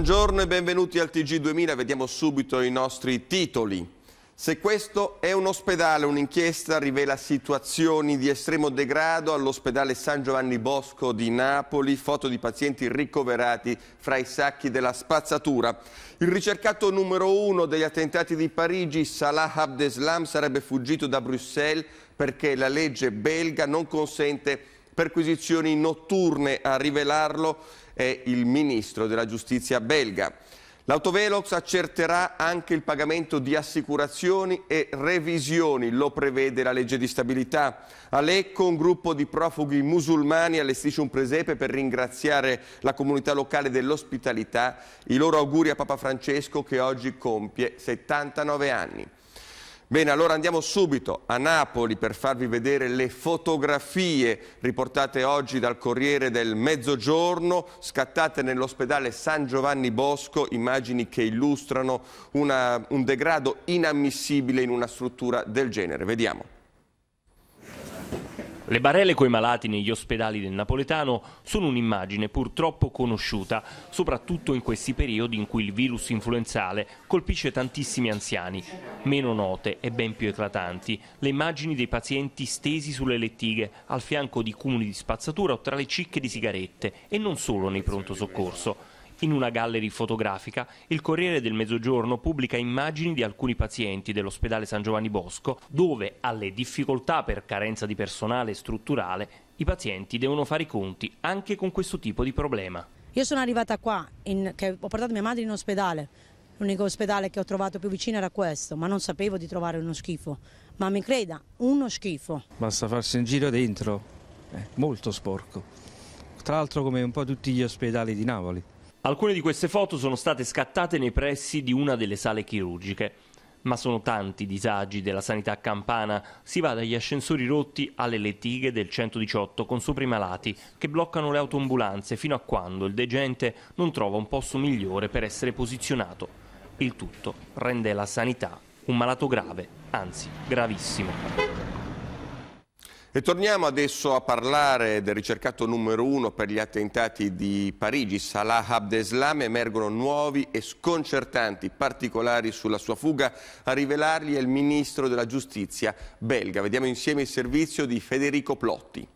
Buongiorno e benvenuti al TG2000, vediamo subito i nostri titoli. Se questo è un ospedale, un'inchiesta rivela situazioni di estremo degrado all'ospedale San Giovanni Bosco di Napoli, foto di pazienti ricoverati fra i sacchi della spazzatura. Il ricercato numero uno degli attentati di Parigi, Salah Abdeslam, sarebbe fuggito da Bruxelles perché la legge belga non consente perquisizioni notturne a rivelarlo è il ministro della giustizia belga. L'autovelox accerterà anche il pagamento di assicurazioni e revisioni, lo prevede la legge di stabilità. A Lecco un gruppo di profughi musulmani allestisce un presepe per ringraziare la comunità locale dell'ospitalità. I loro auguri a Papa Francesco che oggi compie 79 anni. Bene, allora andiamo subito a Napoli per farvi vedere le fotografie riportate oggi dal Corriere del Mezzogiorno, scattate nell'ospedale San Giovanni Bosco, immagini che illustrano una, un degrado inammissibile in una struttura del genere. Vediamo. Le barelle coi malati negli ospedali del napoletano sono un'immagine purtroppo conosciuta, soprattutto in questi periodi in cui il virus influenzale colpisce tantissimi anziani. Meno note e ben più eclatanti le immagini dei pazienti stesi sulle lettighe, al fianco di cumuli di spazzatura o tra le cicche di sigarette, e non solo nei pronto soccorso. In una gallery fotografica, il Corriere del Mezzogiorno pubblica immagini di alcuni pazienti dell'ospedale San Giovanni Bosco, dove alle difficoltà per carenza di personale strutturale, i pazienti devono fare i conti anche con questo tipo di problema. Io sono arrivata qua, in, che ho portato mia madre in ospedale, l'unico ospedale che ho trovato più vicino era questo, ma non sapevo di trovare uno schifo, ma mi creda, uno schifo. Basta farsi un giro dentro, è molto sporco, tra l'altro come un po' tutti gli ospedali di Napoli. Alcune di queste foto sono state scattate nei pressi di una delle sale chirurgiche, ma sono tanti i disagi della sanità campana, si va dagli ascensori rotti alle lettighe del 118 con sopra i malati che bloccano le autoambulanze fino a quando il degente non trova un posto migliore per essere posizionato. Il tutto rende la sanità un malato grave, anzi gravissimo. E torniamo adesso a parlare del ricercato numero uno per gli attentati di Parigi, Salah Abdeslam. Emergono nuovi e sconcertanti particolari sulla sua fuga. A rivelarli è il ministro della giustizia belga. Vediamo insieme il servizio di Federico Plotti.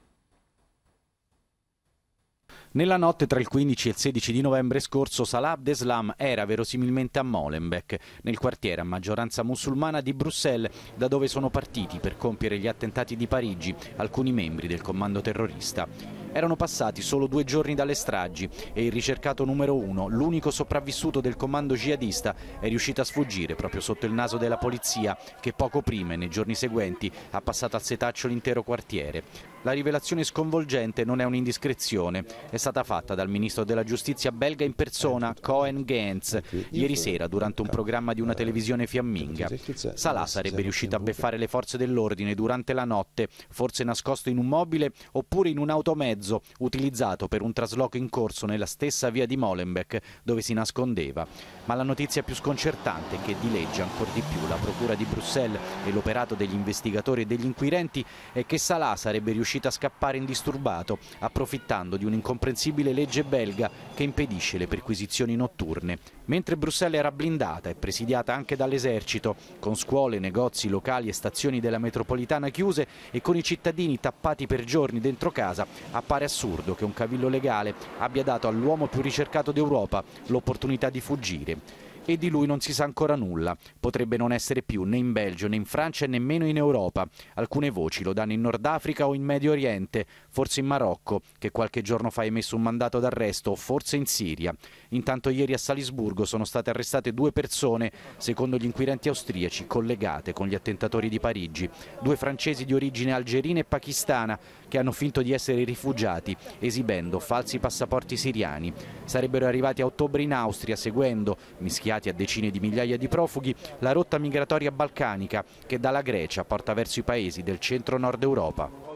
Nella notte tra il 15 e il 16 di novembre scorso Salah Abdeslam era verosimilmente a Molenbeek, nel quartiere a maggioranza musulmana di Bruxelles, da dove sono partiti per compiere gli attentati di Parigi alcuni membri del comando terrorista. Erano passati solo due giorni dalle stragi e il ricercato numero uno, l'unico sopravvissuto del comando jihadista, è riuscito a sfuggire proprio sotto il naso della polizia che poco prima e nei giorni seguenti ha passato al setaccio l'intero quartiere. La rivelazione sconvolgente non è un'indiscrezione, è stata fatta dal ministro della giustizia belga in persona, Cohen Gens, ieri sera durante un programma di una televisione fiamminga. Salah sarebbe riuscito a beffare le forze dell'ordine durante la notte, forse nascosto in un mobile oppure in un automezzo mezzo utilizzato per un trasloco in corso nella stessa via di Molenbeek dove si nascondeva. Ma la notizia più sconcertante che dileggia ancora di più la procura di Bruxelles e l'operato degli investigatori e degli inquirenti è che Salah sarebbe riuscito a scappare indisturbato approfittando di un'incomprensibile legge belga che impedisce le perquisizioni notturne. Mentre Bruxelles era blindata e presidiata anche dall'esercito, con scuole, negozi, locali e stazioni della metropolitana chiuse e con i cittadini tappati per giorni dentro casa, appare Appare assurdo che un cavillo legale abbia dato all'uomo più ricercato d'Europa l'opportunità di fuggire e di lui non si sa ancora nulla. Potrebbe non essere più né in Belgio né in Francia e nemmeno in Europa. Alcune voci lo danno in Nord Africa o in Medio Oriente, forse in Marocco, che qualche giorno fa ha emesso un mandato d'arresto, o forse in Siria. Intanto ieri a Salisburgo sono state arrestate due persone, secondo gli inquirenti austriaci, collegate con gli attentatori di Parigi. Due francesi di origine algerina e pakistana che hanno finto di essere rifugiati, esibendo falsi passaporti siriani. Sarebbero arrivati a ottobre in Austria seguendo, mischiando inviati a decine di migliaia di profughi la rotta migratoria balcanica che dalla Grecia porta verso i paesi del centro-nord Europa.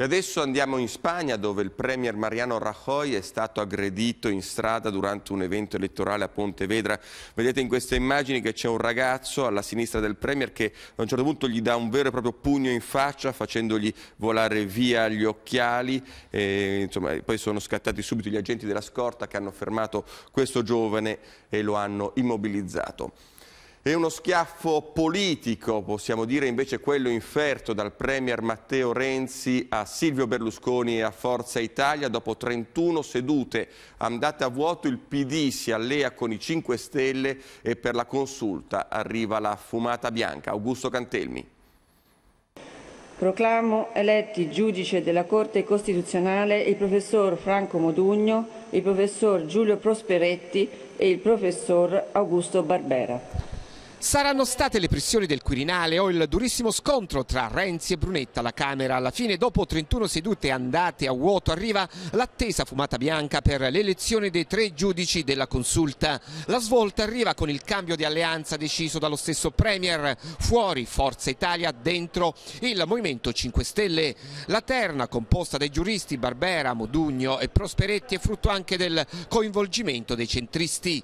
E adesso andiamo in Spagna dove il premier Mariano Rajoy è stato aggredito in strada durante un evento elettorale a Pontevedra. Vedete in queste immagini che c'è un ragazzo alla sinistra del premier che a un certo punto gli dà un vero e proprio pugno in faccia facendogli volare via gli occhiali. E, insomma, poi sono scattati subito gli agenti della scorta che hanno fermato questo giovane e lo hanno immobilizzato. E uno schiaffo politico, possiamo dire invece quello inferto dal Premier Matteo Renzi a Silvio Berlusconi e a Forza Italia. Dopo 31 sedute andate a vuoto il PD si allea con i 5 Stelle e per la consulta arriva la fumata bianca. Augusto Cantelmi. Proclamo eletti giudice della Corte Costituzionale il professor Franco Modugno, il professor Giulio Prosperetti e il professor Augusto Barbera. Saranno state le pressioni del Quirinale o il durissimo scontro tra Renzi e Brunetta alla Camera. Alla fine, dopo 31 sedute andate a vuoto, arriva l'attesa fumata bianca per l'elezione dei tre giudici della consulta. La svolta arriva con il cambio di alleanza deciso dallo stesso Premier. Fuori Forza Italia, dentro il Movimento 5 Stelle. La terna, composta dai giuristi Barbera, Modugno e Prosperetti, è frutto anche del coinvolgimento dei centristi.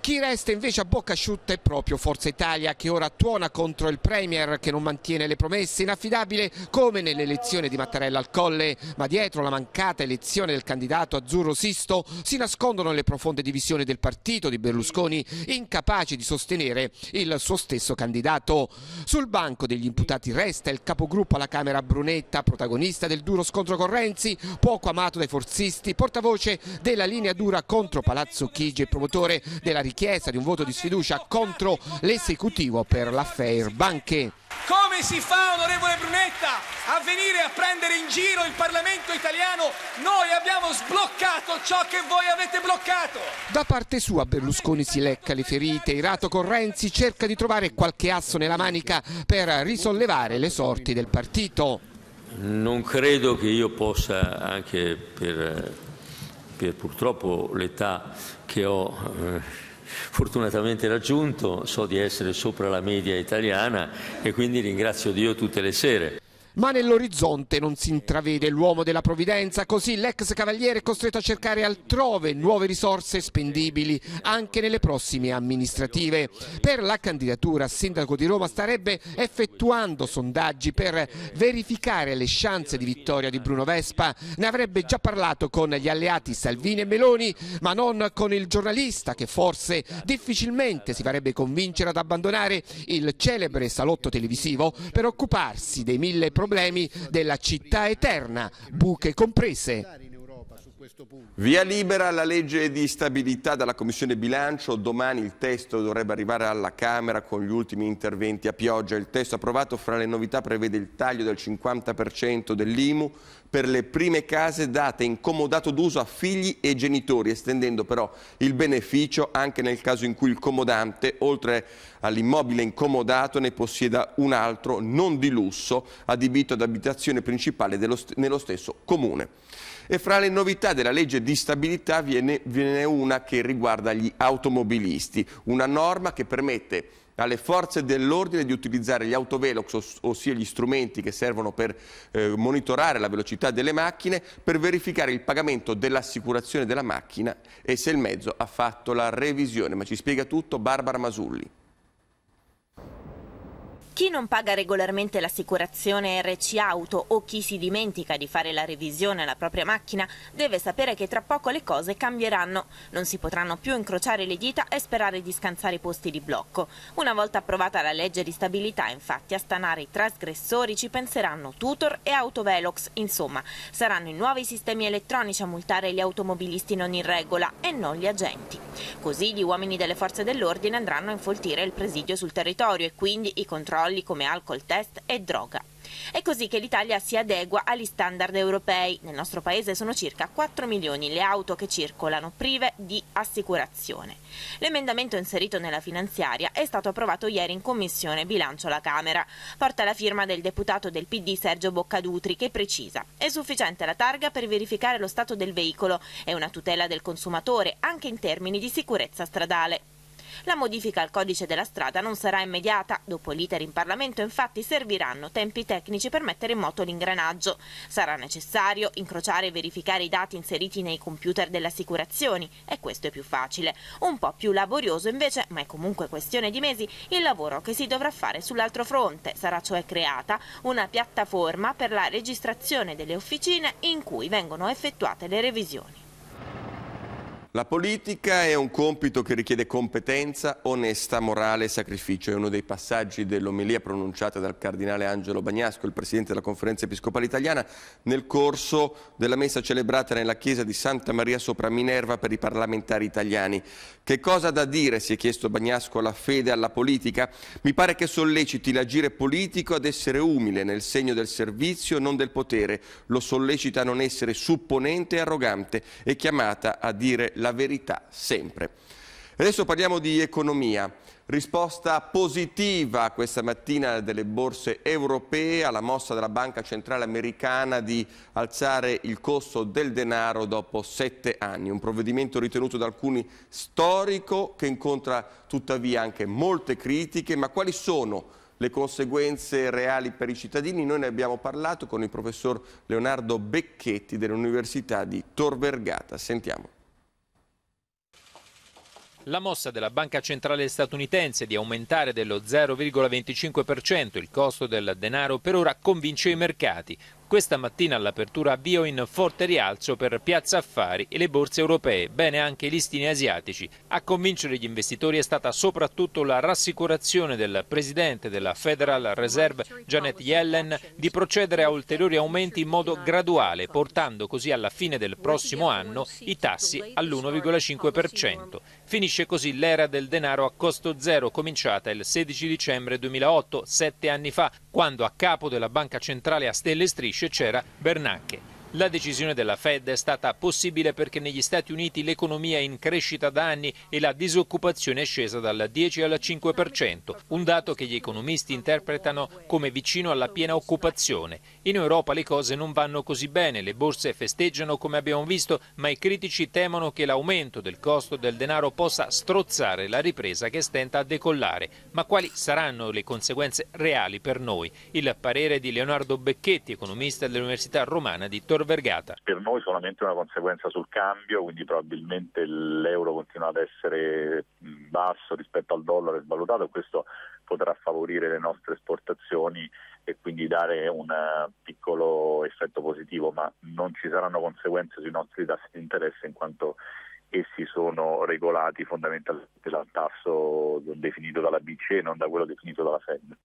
Chi resta invece a bocca asciutta è proprio Forza Italia che ora tuona contro il Premier che non mantiene le promesse, inaffidabile come nell'elezione di Mattarella al Colle, ma dietro la mancata elezione del candidato azzurro Sisto si nascondono le profonde divisioni del partito di Berlusconi, incapaci di sostenere il suo stesso candidato. Sul banco degli imputati resta il capogruppo alla Camera Brunetta, protagonista del duro scontro con Renzi, poco amato dai forzisti, portavoce della linea dura contro Palazzo Chigi e promotore della richiesta di un voto di sfiducia contro l'esecutivo per l'affair Banche. Come si fa, onorevole Brunetta, a venire a prendere in giro il Parlamento italiano? Noi abbiamo sbloccato ciò che voi avete bloccato. Da parte sua Berlusconi si lecca le ferite, Irato con Renzi cerca di trovare qualche asso nella manica per risollevare le sorti del partito. Non credo che io possa, anche per, per purtroppo l'età che ho... Eh, fortunatamente raggiunto, so di essere sopra la media italiana e quindi ringrazio Dio tutte le sere ma nell'orizzonte non si intravede l'uomo della provvidenza, così l'ex cavaliere è costretto a cercare altrove nuove risorse spendibili anche nelle prossime amministrative. Per la candidatura a sindaco di Roma starebbe effettuando sondaggi per verificare le chance di vittoria di Bruno Vespa. Ne avrebbe già parlato con gli alleati Salvini e Meloni, ma non con il giornalista che forse difficilmente si farebbe convincere ad abbandonare il celebre salotto televisivo per occuparsi dei mille problemi problemi della città eterna, buche comprese. Via libera la legge di stabilità dalla Commissione bilancio, domani il testo dovrebbe arrivare alla Camera con gli ultimi interventi a pioggia. Il testo approvato fra le novità prevede il taglio del 50% dell'IMU per le prime case date in comodato d'uso a figli e genitori, estendendo però il beneficio anche nel caso in cui il comodante, oltre all'immobile incomodato, ne possieda un altro non di lusso, adibito ad abitazione principale st nello stesso comune. E fra le novità della legge di stabilità viene, viene una che riguarda gli automobilisti, una norma che permette alle forze dell'ordine di utilizzare gli autovelox, ossia gli strumenti che servono per eh, monitorare la velocità delle macchine, per verificare il pagamento dell'assicurazione della macchina e se il mezzo ha fatto la revisione. Ma ci spiega tutto Barbara Masulli. Chi non paga regolarmente l'assicurazione RC Auto o chi si dimentica di fare la revisione alla propria macchina deve sapere che tra poco le cose cambieranno. Non si potranno più incrociare le dita e sperare di scansare i posti di blocco. Una volta approvata la legge di stabilità, infatti, a stanare i trasgressori ci penseranno Tutor e Autovelox. Insomma, saranno i nuovi sistemi elettronici a multare gli automobilisti non in regola e non gli agenti. Così gli uomini delle forze dell'ordine andranno a infoltire il presidio sul territorio e quindi i controlli controlli come alcol test e droga. È così che l'Italia si adegua agli standard europei. Nel nostro paese sono circa 4 milioni le auto che circolano prive di assicurazione. L'emendamento inserito nella finanziaria è stato approvato ieri in commissione bilancio alla Camera. Porta la firma del deputato del PD Sergio Boccadutri che precisa è sufficiente la targa per verificare lo stato del veicolo e una tutela del consumatore anche in termini di sicurezza stradale. La modifica al codice della strada non sarà immediata. Dopo l'iter in Parlamento infatti serviranno tempi tecnici per mettere in moto l'ingranaggio. Sarà necessario incrociare e verificare i dati inseriti nei computer delle assicurazioni e questo è più facile. Un po' più laborioso invece, ma è comunque questione di mesi, il lavoro che si dovrà fare sull'altro fronte. Sarà cioè creata una piattaforma per la registrazione delle officine in cui vengono effettuate le revisioni. La politica è un compito che richiede competenza, onestà, morale e sacrificio. È uno dei passaggi dell'omelia pronunciata dal cardinale Angelo Bagnasco, il presidente della conferenza episcopale italiana, nel corso della messa celebrata nella chiesa di Santa Maria sopra Minerva per i parlamentari italiani. Che cosa da dire, si è chiesto Bagnasco, alla fede, alla politica? Mi pare che solleciti l'agire politico ad essere umile nel segno del servizio, non del potere. Lo sollecita a non essere supponente e arrogante e chiamata a dire la la verità sempre. Adesso parliamo di economia. Risposta positiva questa mattina delle borse europee alla mossa della Banca Centrale Americana di alzare il costo del denaro dopo sette anni. Un provvedimento ritenuto da alcuni storico che incontra tuttavia anche molte critiche. Ma quali sono le conseguenze reali per i cittadini? Noi ne abbiamo parlato con il professor Leonardo Becchetti dell'Università di Tor Vergata. Sentiamo. La mossa della Banca Centrale statunitense di aumentare dello 0,25% il costo del denaro per ora convince i mercati, questa mattina all'apertura avvio in forte rialzo per Piazza Affari e le borse europee, bene anche i listini asiatici. A convincere gli investitori è stata soprattutto la rassicurazione del presidente della Federal Reserve, Janet Yellen, di procedere a ulteriori aumenti in modo graduale, portando così alla fine del prossimo anno i tassi all'1,5%. Finisce così l'era del denaro a costo zero cominciata il 16 dicembre 2008, sette anni fa, quando a capo della Banca Centrale a stelle e strisce strisce c'era Bernanke. La decisione della Fed è stata possibile perché negli Stati Uniti l'economia è in crescita da anni e la disoccupazione è scesa dal 10 al 5%, un dato che gli economisti interpretano come vicino alla piena occupazione. In Europa le cose non vanno così bene, le borse festeggiano come abbiamo visto, ma i critici temono che l'aumento del costo del denaro possa strozzare la ripresa che stenta a decollare. Ma quali saranno le conseguenze reali per noi? Il parere di Leonardo Becchetti, economista dell'Università Romana di Torino. Dottor Vergata. Per noi solamente una conseguenza sul cambio, quindi probabilmente l'euro continua ad essere basso rispetto al dollaro svalutato e questo potrà favorire le nostre esportazioni e quindi dare un eh, piccolo effetto positivo, ma non ci saranno conseguenze sui nostri tassi di interesse in quanto essi sono regolati fondamentalmente dal tasso definito dalla BCE e non da quello definito dalla Fed.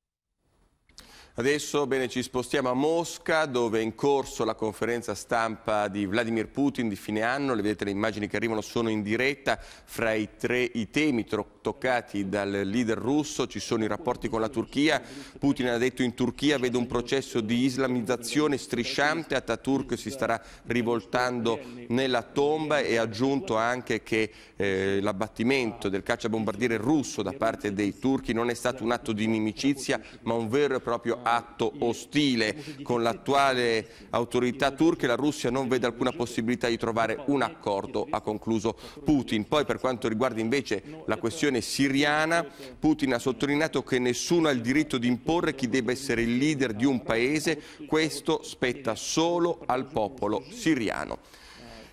Adesso bene, ci spostiamo a Mosca dove è in corso la conferenza stampa di Vladimir Putin di fine anno, le vedete le immagini che arrivano sono in diretta, fra i, tre, i temi toccati dal leader russo, ci sono i rapporti con la Turchia, Putin ha detto in Turchia vedo un processo di islamizzazione strisciante, Ataturk si starà rivoltando nella tomba e ha aggiunto anche che eh, l'abbattimento del cacciabombardiere russo da parte dei turchi non è stato un atto di inimicizia ma un vero e proprio atto ostile. Con l'attuale autorità turca la Russia non vede alcuna possibilità di trovare un accordo, ha concluso Putin. Poi per quanto riguarda invece la questione questione siriana, Putin ha sottolineato che nessuno ha il diritto di imporre chi debba essere il leader di un paese, questo spetta solo al popolo siriano.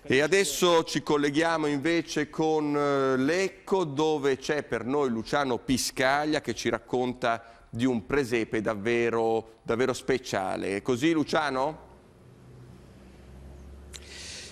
E adesso ci colleghiamo invece con eh, Lecco dove c'è per noi Luciano Piscaglia che ci racconta di un presepe davvero, davvero speciale. Così Luciano?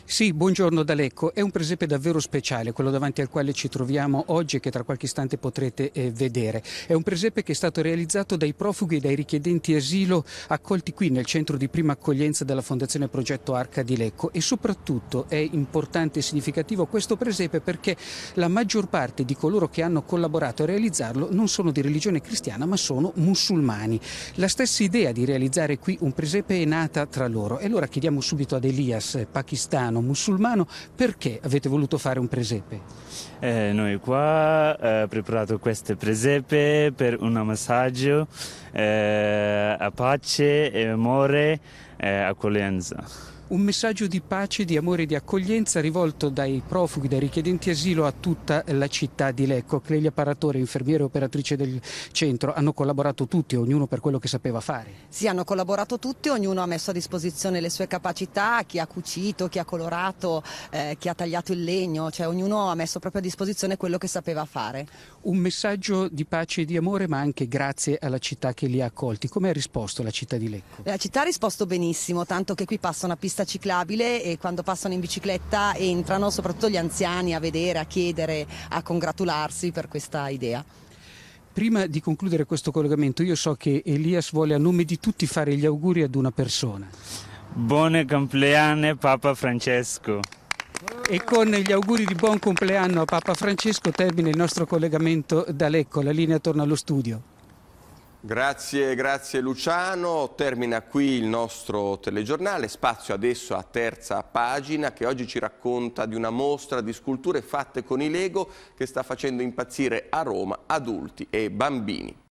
Sì, buongiorno D'Alecco. È un presepe davvero speciale, quello davanti al quale ci troviamo oggi e che tra qualche istante potrete eh, vedere. È un presepe che è stato realizzato dai profughi e dai richiedenti asilo accolti qui nel centro di prima accoglienza della Fondazione Progetto Arca di Lecco e soprattutto è importante e significativo questo presepe perché la maggior parte di coloro che hanno collaborato a realizzarlo non sono di religione cristiana ma sono musulmani. La stessa idea di realizzare qui un presepe è nata tra loro e allora chiediamo subito ad Elias, eh, pakistano, cristiano musulmano, perché avete voluto fare un presepe? Eh, noi qua abbiamo eh, preparato questo presepe per un massaggio eh, a pace, amore e eh, accoglienza un messaggio di pace, di amore e di accoglienza rivolto dai profughi, dai richiedenti asilo a tutta la città di Lecco. Clelia Paratore, infermiere e operatrice del centro, hanno collaborato tutti, ognuno per quello che sapeva fare. Sì, hanno collaborato tutti, ognuno ha messo a disposizione le sue capacità, chi ha cucito, chi ha colorato, eh, chi ha tagliato il legno, cioè ognuno ha messo proprio a disposizione quello che sapeva fare. Un messaggio di pace e di amore, ma anche grazie alla città che li ha accolti. Come ha risposto la città di Lecco? La città ha risposto benissimo, tanto che qui passa una pista pista ciclabile e quando passano in bicicletta entrano soprattutto gli anziani a vedere, a chiedere, a congratularsi per questa idea. Prima di concludere questo collegamento, io so che Elias vuole a nome di tutti fare gli auguri ad una persona. Buone compleanno Papa Francesco. E con gli auguri di buon compleanno a Papa Francesco termina il nostro collegamento da Lecco. La linea torna allo studio. Grazie, grazie Luciano. Termina qui il nostro telegiornale. Spazio adesso a terza pagina che oggi ci racconta di una mostra di sculture fatte con i Lego che sta facendo impazzire a Roma adulti e bambini.